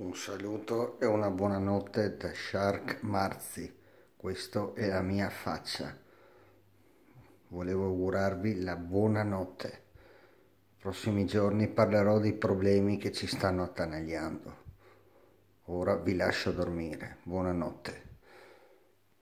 Un saluto e una buonanotte da Shark Marzi, questa è la mia faccia. Volevo augurarvi la buonanotte. prossimi giorni parlerò dei problemi che ci stanno attanagliando. Ora vi lascio dormire. Buonanotte.